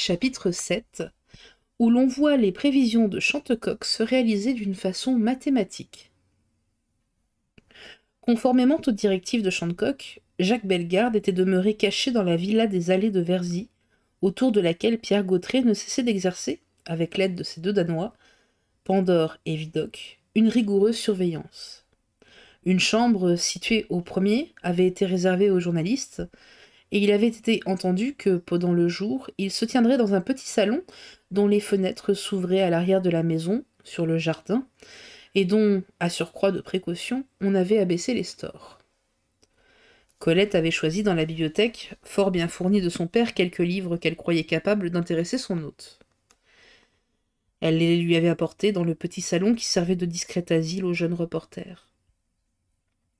chapitre 7, où l'on voit les prévisions de Chantecoq se réaliser d'une façon mathématique. Conformément aux directives de Chantecoq, Jacques Bellegarde était demeuré caché dans la villa des Allées de Verzy, autour de laquelle Pierre Gautret ne cessait d'exercer, avec l'aide de ses deux Danois, Pandore et Vidocq, une rigoureuse surveillance. Une chambre située au premier avait été réservée aux journalistes, et il avait été entendu que, pendant le jour, il se tiendrait dans un petit salon dont les fenêtres s'ouvraient à l'arrière de la maison, sur le jardin, et dont, à surcroît de précaution, on avait abaissé les stores. Colette avait choisi dans la bibliothèque, fort bien fournie de son père, quelques livres qu'elle croyait capables d'intéresser son hôte. Elle les lui avait apportés dans le petit salon qui servait de discret asile au jeune reporter.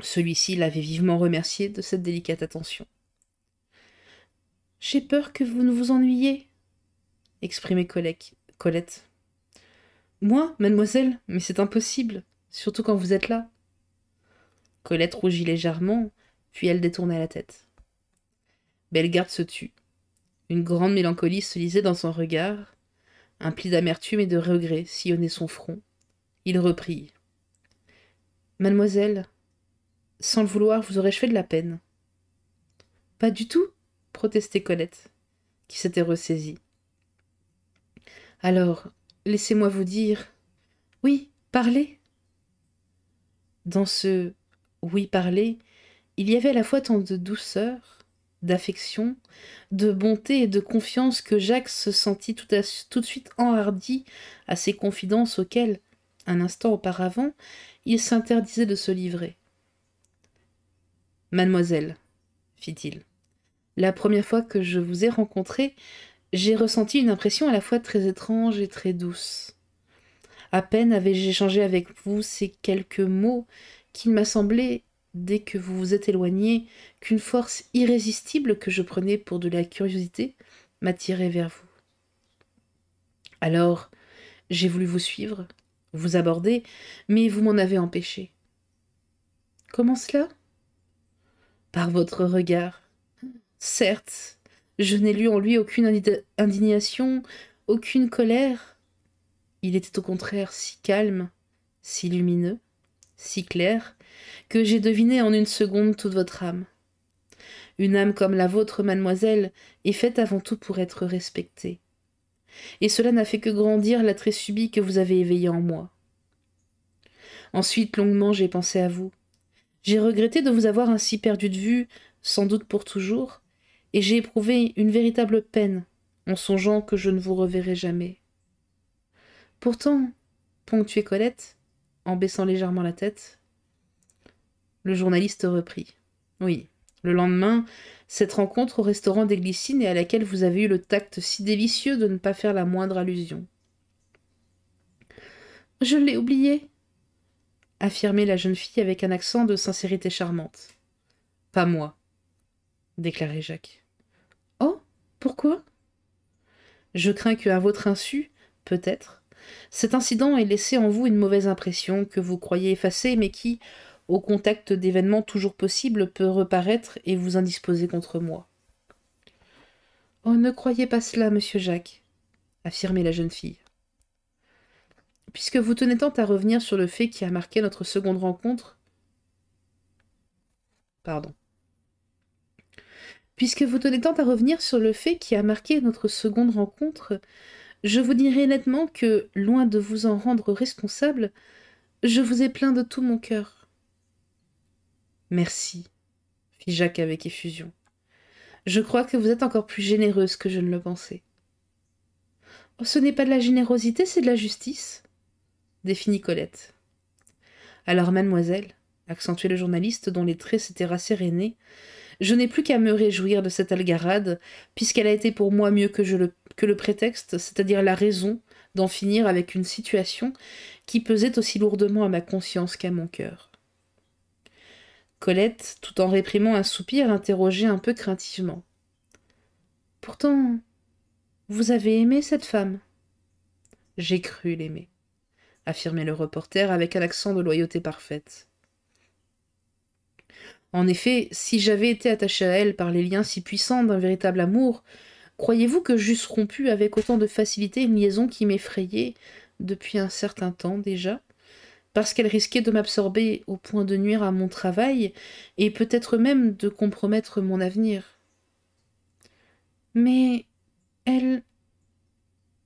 Celui-ci l'avait vivement remercié de cette délicate attention. J'ai peur que vous ne vous ennuyiez, exprimait Colette. Moi, mademoiselle, mais c'est impossible, surtout quand vous êtes là. Colette rougit légèrement, puis elle détourna la tête. Bellegarde se tut. Une grande mélancolie se lisait dans son regard. Un pli d'amertume et de regret sillonnait son front. Il reprit. Mademoiselle, sans le vouloir, vous aurais-je fait de la peine Pas du tout, protestait Colette, qui s'était ressaisie. Alors, laissez-moi vous dire. Oui, parlez. Dans ce oui, parlez, il y avait à la fois tant de douceur, d'affection, de bonté et de confiance que Jacques se sentit tout, tout de suite enhardi à ces confidences auxquelles, un instant auparavant, il s'interdisait de se livrer. Mademoiselle, fit-il, la première fois que je vous ai rencontré, j'ai ressenti une impression à la fois très étrange et très douce. À peine avais-je échangé avec vous ces quelques mots qu'il m'a semblé, dès que vous vous êtes éloigné, qu'une force irrésistible que je prenais pour de la curiosité m'attirait vers vous. Alors, j'ai voulu vous suivre, vous aborder, mais vous m'en avez empêché. Comment cela Par votre regard certes, je n'ai lu en lui aucune indignation, aucune colère. Il était au contraire si calme, si lumineux, si clair, que j'ai deviné en une seconde toute votre âme. Une âme comme la vôtre, mademoiselle, est faite avant tout pour être respectée. Et cela n'a fait que grandir l'attrait subit que vous avez éveillé en moi. Ensuite, longuement, j'ai pensé à vous. J'ai regretté de vous avoir ainsi perdu de vue, sans doute pour toujours, et j'ai éprouvé une véritable peine en songeant que je ne vous reverrai jamais. Pourtant, ponctuait Colette, en baissant légèrement la tête, le journaliste reprit. Oui, le lendemain, cette rencontre au restaurant des Glycines et à laquelle vous avez eu le tact si délicieux de ne pas faire la moindre allusion. Je l'ai oublié, affirmait la jeune fille avec un accent de sincérité charmante. Pas moi, déclarait Jacques. Oh Pourquoi Je crains que, à votre insu, peut-être, cet incident ait laissé en vous une mauvaise impression que vous croyez effacée, mais qui, au contact d'événements toujours possibles, peut reparaître et vous indisposer contre moi. Oh, ne croyez pas cela, monsieur Jacques, affirmait la jeune fille. Puisque vous tenez tant à revenir sur le fait qui a marqué notre seconde rencontre. Pardon. Puisque vous tenez tant à revenir sur le fait qui a marqué notre seconde rencontre, je vous dirai nettement que, loin de vous en rendre responsable, je vous ai plaint de tout mon cœur. Merci, fit Jacques avec effusion. Je crois que vous êtes encore plus généreuse que je ne le pensais. Oh, ce n'est pas de la générosité, c'est de la justice, définit Colette. Alors, mademoiselle, accentuait le journaliste dont les traits s'étaient rassérénés, je n'ai plus qu'à me réjouir de cette algarade, puisqu'elle a été pour moi mieux que, le, le prétexte, c'est-à-dire la raison d'en finir avec une situation qui pesait aussi lourdement à ma conscience qu'à mon cœur. Colette, tout en réprimant un soupir, interrogeait un peu craintivement. Pourtant, vous avez aimé cette femme J'ai cru l'aimer, affirmait le reporter avec un accent de loyauté parfaite. En effet, si j'avais été attaché à elle par les liens si puissants d'un véritable amour, croyez-vous que j'eusse rompu avec autant de facilité une liaison qui m'effrayait depuis un certain temps déjà Parce qu'elle risquait de m'absorber au point de nuire à mon travail et peut-être même de compromettre mon avenir. Mais elle,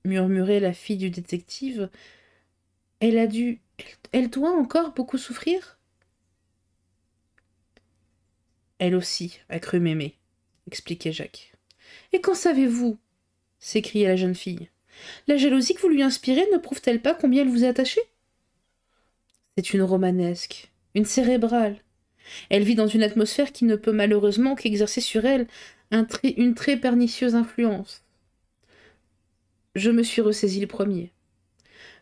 murmurait la fille du détective, elle a dû. Elle doit encore beaucoup souffrir elle aussi a cru m'aimer, expliquait Jacques. Et qu'en savez-vous s'écria la jeune fille. La jalousie que vous lui inspirez ne prouve-t-elle pas combien elle vous est attachée C'est une romanesque, une cérébrale. Elle vit dans une atmosphère qui ne peut malheureusement qu'exercer sur elle une très pernicieuse influence. Je me suis ressaisi le premier.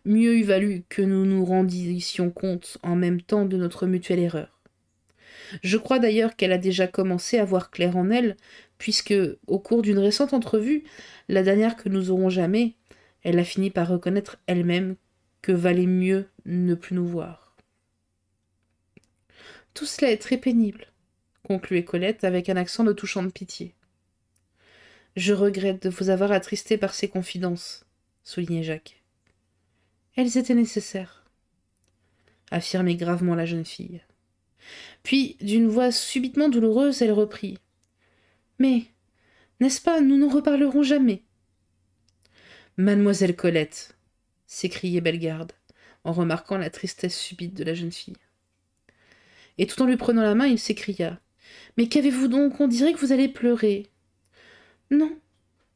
Mieux eût valu que nous nous rendissions compte en même temps de notre mutuelle erreur. Je crois d'ailleurs qu'elle a déjà commencé à voir clair en elle, puisque, au cours d'une récente entrevue, la dernière que nous aurons jamais, elle a fini par reconnaître elle-même que valait mieux ne plus nous voir. Tout cela est très pénible, concluait Colette avec un accent de touchante pitié. Je regrette de vous avoir attristé par ces confidences, soulignait Jacques. Elles étaient nécessaires, affirmait gravement la jeune fille. Puis, d'une voix subitement douloureuse, elle reprit. Mais, n'est-ce pas, nous n'en reparlerons jamais. Mademoiselle Colette, s'écriait Bellegarde, en remarquant la tristesse subite de la jeune fille. Et tout en lui prenant la main, il s'écria. Mais qu'avez-vous donc On dirait que vous allez pleurer. Non,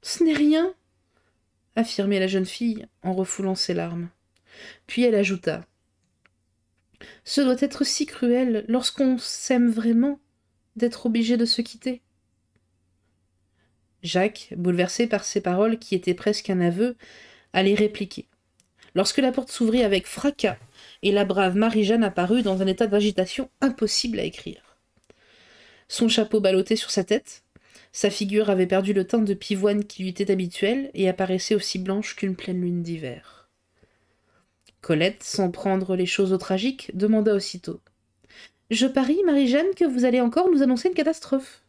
ce n'est rien, affirmait la jeune fille en refoulant ses larmes. Puis elle ajouta. Ce doit être si cruel, lorsqu'on s'aime vraiment, d'être obligé de se quitter. Jacques, bouleversé par ces paroles qui étaient presque un aveu, allait répliquer. Lorsque la porte s'ouvrit avec fracas, et la brave Marie-Jeanne apparut dans un état d'agitation impossible à écrire. Son chapeau ballotté sur sa tête, sa figure avait perdu le teint de pivoine qui lui était habituel et apparaissait aussi blanche qu'une pleine lune d'hiver. Colette, sans prendre les choses au tragique, demanda aussitôt. Je parie, Marie-Jeanne, que vous allez encore nous annoncer une catastrophe.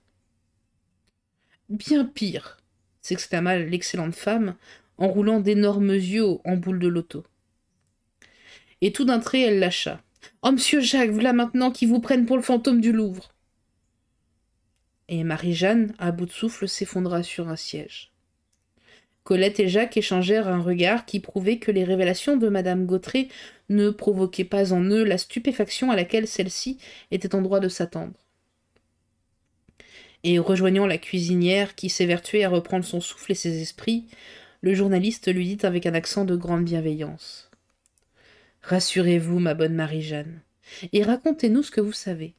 Bien pire, s'exclama l'excellente femme, en roulant d'énormes yeux en boule de loto. Et tout d'un trait, elle lâcha. Oh, monsieur Jacques, voilà maintenant qui vous prennent pour le fantôme du Louvre. Et Marie-Jeanne, à bout de souffle, s'effondra sur un siège. Colette et Jacques échangèrent un regard qui prouvait que les révélations de Madame Gautret ne provoquaient pas en eux la stupéfaction à laquelle celle-ci était en droit de s'attendre. Et rejoignant la cuisinière qui s'évertuait à reprendre son souffle et ses esprits, le journaliste lui dit avec un accent de grande bienveillance. Rassurez-vous, ma bonne Marie-Jeanne, et racontez-nous ce que vous savez.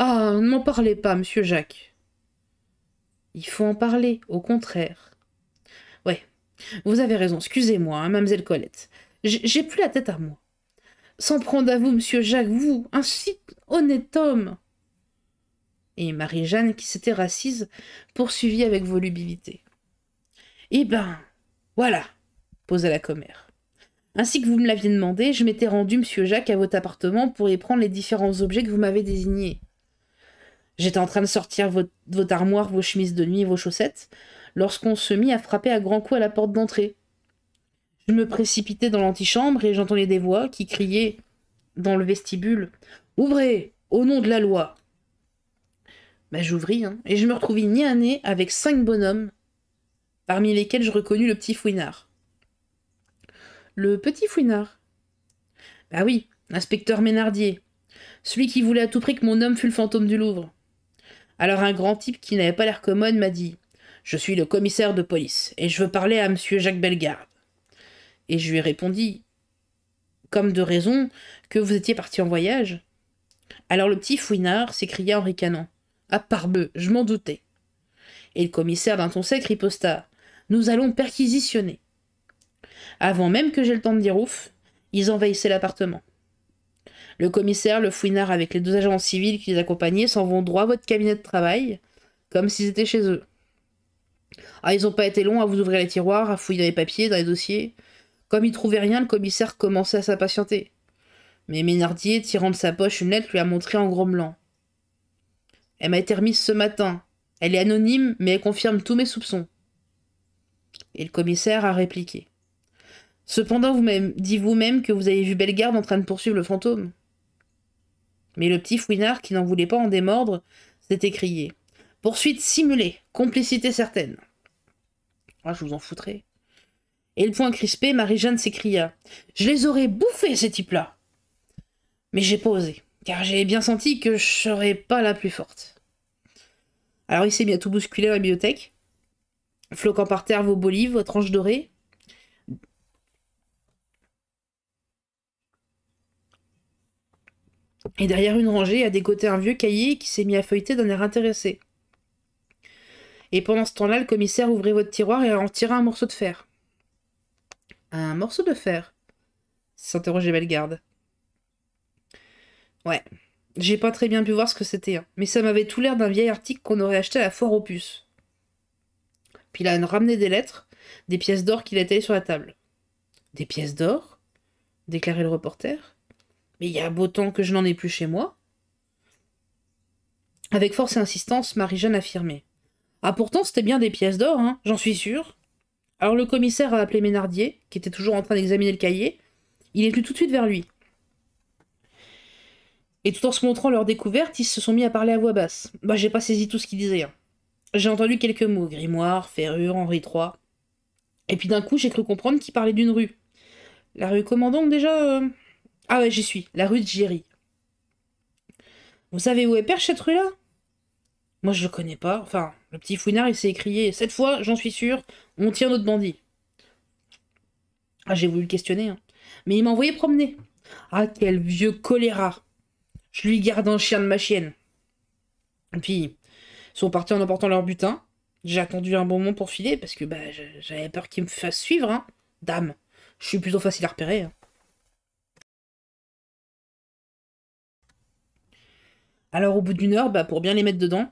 Ah, ne m'en parlez pas, monsieur Jacques. Il faut en parler, au contraire. Vous avez raison, excusez-moi, hein, mademoiselle Colette. J'ai plus la tête à moi. S'en prendre à vous, monsieur Jacques, vous, un si honnête homme Et Marie-Jeanne, qui s'était rassise, poursuivit avec volubilité. Eh ben, voilà, posa la commère. Ainsi que vous me l'aviez demandé, je m'étais rendu, monsieur Jacques, à votre appartement pour y prendre les différents objets que vous m'avez désignés. J'étais en train de sortir votre, armoire, vos chemises de nuit vos chaussettes, lorsqu'on se mit à frapper à grands coups à la porte d'entrée. Je me précipitais dans l'antichambre et j'entendais des voix qui criaient dans le vestibule Ouvrez, au nom de la loi bah, J'ouvris, hein, et je me retrouvai nez à nez avec cinq bonhommes, parmi lesquels je reconnus le petit fouinard. Le petit fouinard Bah oui, l'inspecteur Ménardier, celui qui voulait à tout prix que mon homme fût le fantôme du Louvre. Alors un grand type qui n'avait pas l'air commode m'a dit je suis le commissaire de police, et je veux parler à monsieur Jacques Bellegarde. Et je lui répondis, comme de raison, que vous étiez parti en voyage. Alors le petit fouinard s'écria en ricanant. Ah, parbleu, je m'en doutais. Et le commissaire d'un ton sec riposta. Nous allons perquisitionner. Avant même que j'aie le temps de dire ouf, ils envahissaient l'appartement. Le commissaire, le fouinard avec les deux agents civils qui les accompagnaient s'en vont droit à votre cabinet de travail, comme s'ils étaient chez eux. Ah, ils n'ont pas été longs à vous ouvrir les tiroirs, à fouiller dans les papiers, dans les dossiers. Comme ils trouvaient rien, le commissaire commençait à s'impatienter. Mais Ménardier, tirant de sa poche une lettre, lui a montré en grommelant. Elle m'a été remise ce matin. Elle est anonyme, mais elle confirme tous mes soupçons. Et le commissaire a répliqué. Cependant, vous même dit vous-même que vous avez vu Bellegarde en train de poursuivre le fantôme. Mais le petit fouinard, qui n'en voulait pas en démordre, s'est écrié. Poursuite simulée, complicité certaine. Ah, je vous en foutrais. Et le point crispé, Marie-Jeanne s'écria. Je les aurais bouffés, ces types-là Mais j'ai pas osé, car j'ai bien senti que je serais pas la plus forte. Alors il s'est mis à tout bousculer à la bibliothèque, floquant par terre vos bolives, vos tranches dorées, Et derrière une rangée a décoté un vieux cahier qui s'est mis à feuilleter d'un air intéressé. Et pendant ce temps-là, le commissaire ouvrit votre tiroir et en tira un morceau de fer. Un morceau de fer s'interrogeait Bellegarde. Ouais. J'ai pas très bien pu voir ce que c'était, hein. mais ça m'avait tout l'air d'un vieil article qu'on aurait acheté à la foire aux Puis il a ramené des lettres, des pièces d'or qu'il a étalées sur la table. Des pièces d'or déclarait le reporter. Mais il y a beau temps que je n'en ai plus chez moi. Avec force et insistance, Marie-Jeanne affirmait. Ah pourtant, c'était bien des pièces d'or, hein, j'en suis sûr. Alors le commissaire a appelé Ménardier, qui était toujours en train d'examiner le cahier. Il est venu tout de suite vers lui. Et tout en se montrant leur découverte, ils se sont mis à parler à voix basse. Bah j'ai pas saisi tout ce qu'ils disaient. Hein. J'ai entendu quelques mots, grimoire, ferrure, Henri III. Et puis d'un coup, j'ai cru comprendre qu'ils parlaient d'une rue. La rue Commandant, déjà euh. Ah ouais, j'y suis, la rue de Géry. Vous savez où est perche cette rue-là moi, je le connais pas. Enfin, le petit fouinard, il s'est écrié Cette fois, j'en suis sûr, on tient notre bandit. Ah, j'ai voulu le questionner, hein. mais il m'a envoyé promener. Ah, quel vieux choléra Je lui garde un chien de ma chienne. Et puis, ils sont partis en emportant leur butin. J'ai attendu un bon moment pour filer, parce que bah, j'avais peur qu'ils me fasse suivre, hein. Dame, je suis plutôt facile à repérer. Hein. Alors, au bout d'une heure, bah, pour bien les mettre dedans,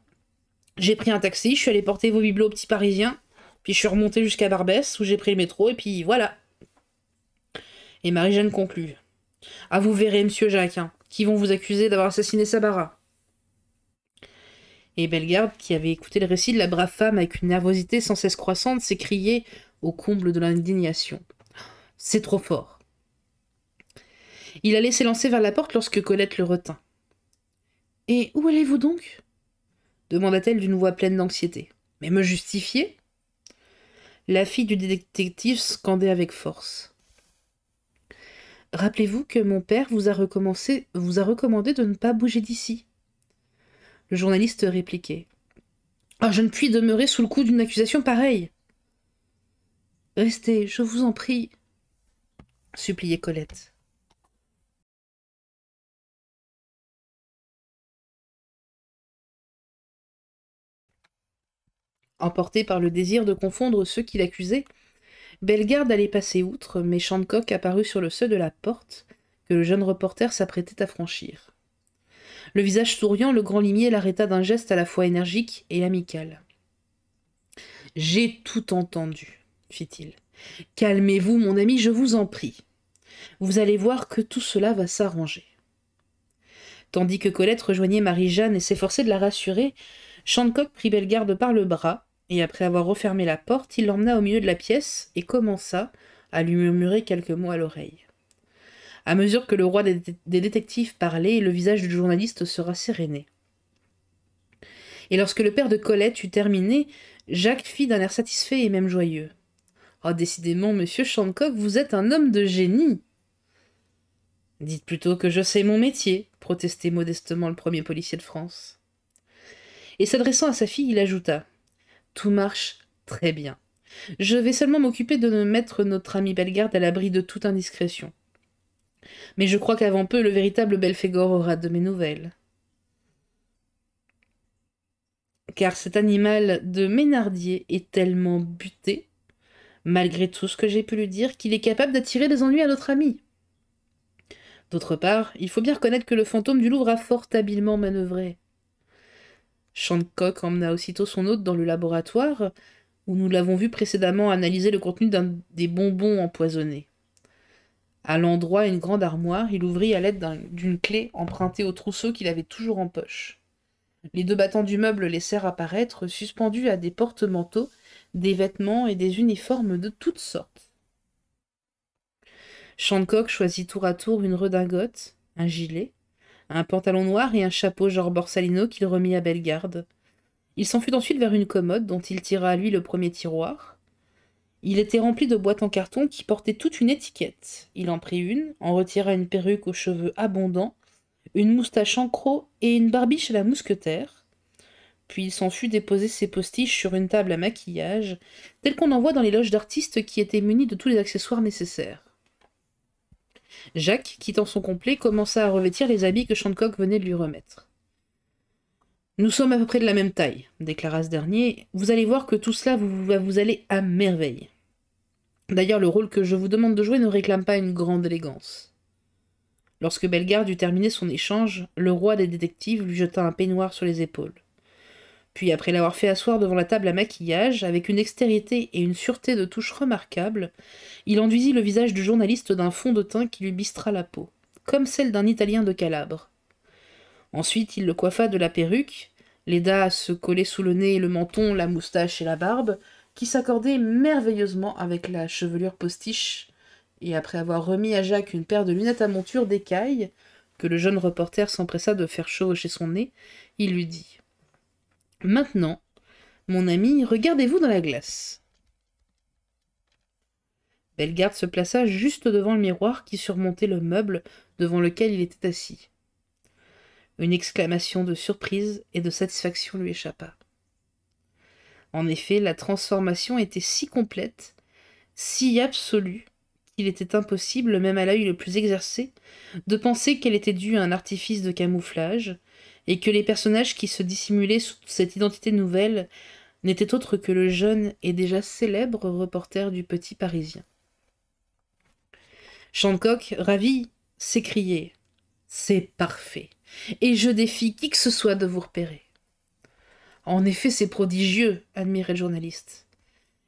j'ai pris un taxi, je suis allée porter vos bibelots aux petits parisiens, puis je suis remontée jusqu'à Barbès où j'ai pris le métro, et puis voilà. Et Marie-Jeanne conclut. Ah, vous verrez, monsieur Jacques, hein, qui vont vous accuser d'avoir assassiné Sabara. Et Bellegarde, qui avait écouté le récit de la brave femme avec une nervosité sans cesse croissante, s'écriait au comble de l'indignation. C'est trop fort. Il allait s'élancer vers la porte lorsque Colette le retint. Et où allez-vous donc demanda-t-elle d'une voix pleine d'anxiété. Mais me justifier La fille du détective scandait avec force. Rappelez-vous que mon père vous a, vous a recommandé de ne pas bouger d'ici. Le journaliste répliquait. Ah, je ne puis demeurer sous le coup d'une accusation pareille. Restez, je vous en prie, suppliait Colette. emporté par le désir de confondre ceux qui l'accusaient. Bellegarde allait passer outre, mais Shancock apparut sur le seuil de la porte que le jeune reporter s'apprêtait à franchir. Le visage souriant, le grand limier l'arrêta d'un geste à la fois énergique et amical. J'ai tout entendu, fit-il. Calmez-vous, mon ami, je vous en prie. Vous allez voir que tout cela va s'arranger. Tandis que Colette rejoignait Marie-Jeanne et s'efforçait de la rassurer, Shancock prit Bellegarde par le bras, et après avoir refermé la porte, il l'emmena au milieu de la pièce et commença à lui murmurer quelques mots à l'oreille. À mesure que le roi des, détectives parlait, le visage du journaliste se séréné. Et lorsque le père de Colette eut terminé, Jacques fit d'un air satisfait et même joyeux. Oh, décidément, monsieur Chancock, vous êtes un homme de génie Dites plutôt que je sais mon métier, protestait modestement le premier policier de France. Et s'adressant à sa fille, il ajouta tout marche très bien. Je vais seulement m'occuper de mettre notre ami Bellegarde à l'abri de toute indiscrétion. Mais je crois qu'avant peu, le véritable Belphégor aura de mes nouvelles. Car cet animal de Ménardier est tellement buté, malgré tout ce que j'ai pu lui dire, qu'il est capable d'attirer des ennuis à notre ami. D'autre part, il faut bien reconnaître que le fantôme du Louvre a fort habilement manœuvré. Shancock emmena aussitôt son hôte dans le laboratoire, où nous l'avons vu précédemment analyser le contenu d'un des bonbons empoisonnés. À l'endroit, une grande armoire, il ouvrit à l'aide d'une clé empruntée au trousseau qu'il avait toujours en poche. Les deux battants du meuble laissèrent apparaître, suspendus à des porte-manteaux, des vêtements et des uniformes de toutes sortes. Shancock choisit tour à tour une redingote, un gilet, un pantalon noir et un chapeau genre Borsalino qu'il remit à Bellegarde. Il s'en fut ensuite vers une commode dont il tira à lui le premier tiroir. Il était rempli de boîtes en carton qui portaient toute une étiquette. Il en prit une, en retira une perruque aux cheveux abondants, une moustache en croc et une barbiche à la mousquetaire. Puis il s'en fut déposer ses postiches sur une table à maquillage, telle qu'on en voit dans les loges d'artistes qui étaient munies de tous les accessoires nécessaires. Jacques, quittant son complet, commença à revêtir les habits que Shankok venait de lui remettre. Nous sommes à peu près de la même taille, déclara ce dernier. Vous allez voir que tout cela vous, va vous aller à merveille. D'ailleurs, le rôle que je vous demande de jouer ne réclame pas une grande élégance. Lorsque Bellegarde eut terminé son échange, le roi des détectives lui jeta un peignoir sur les épaules. Puis, après l'avoir fait asseoir devant la table à maquillage, avec une extérité et une sûreté de touche remarquables, il enduisit le visage du journaliste d'un fond de teint qui lui bistra la peau, comme celle d'un Italien de Calabre. Ensuite, il le coiffa de la perruque, l'aida à se coller sous le nez, le menton, la moustache et la barbe, qui s'accordaient merveilleusement avec la chevelure postiche, et après avoir remis à Jacques une paire de lunettes à monture d'écaille, que le jeune reporter s'empressa de faire chez son nez, il lui dit Maintenant, mon ami, regardez-vous dans la glace. Bellegarde se plaça juste devant le miroir qui surmontait le meuble devant lequel il était assis. Une exclamation de surprise et de satisfaction lui échappa. En effet, la transformation était si complète, si absolue, qu'il était impossible, même à l'œil le plus exercé, de penser qu'elle était due à un artifice de camouflage, et que les personnages qui se dissimulaient sous cette identité nouvelle n'étaient autres que le jeune et déjà célèbre reporter du Petit Parisien. Shancock, ravi, s'écriait C'est parfait, et je défie qui que ce soit de vous repérer. En effet, c'est prodigieux, admirait le journaliste.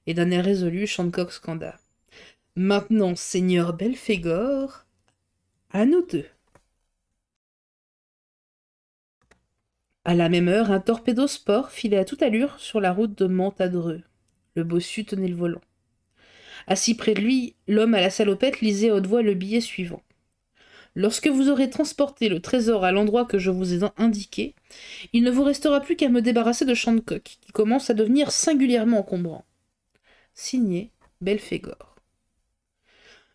Et d'un air résolu, Shancock scanda Maintenant, Seigneur Belphégor, à nous deux. À la même heure, un torpedo sport filait à toute allure sur la route de Mantadreux. Le bossu tenait le volant. Assis près de lui, l'homme à la salopette lisait haute voix le billet suivant. Lorsque vous aurez transporté le trésor à l'endroit que je vous ai indiqué, il ne vous restera plus qu'à me débarrasser de Shancock, qui commence à devenir singulièrement encombrant. Signé Belphégor.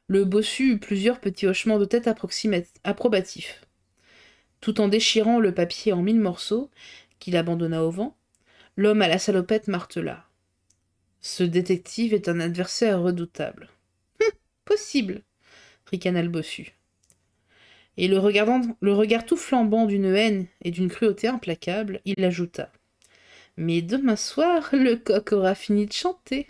Le bossu eut plusieurs petits hochements de tête approbatifs. Tout en déchirant le papier en mille morceaux, qu'il abandonna au vent, l'homme à la salopette martela. Ce détective est un adversaire redoutable. Hum, possible, ricana le bossu. Et le, regardant, le regard tout flambant d'une haine et d'une cruauté implacable, il ajouta. Mais demain soir, le coq aura fini de chanter.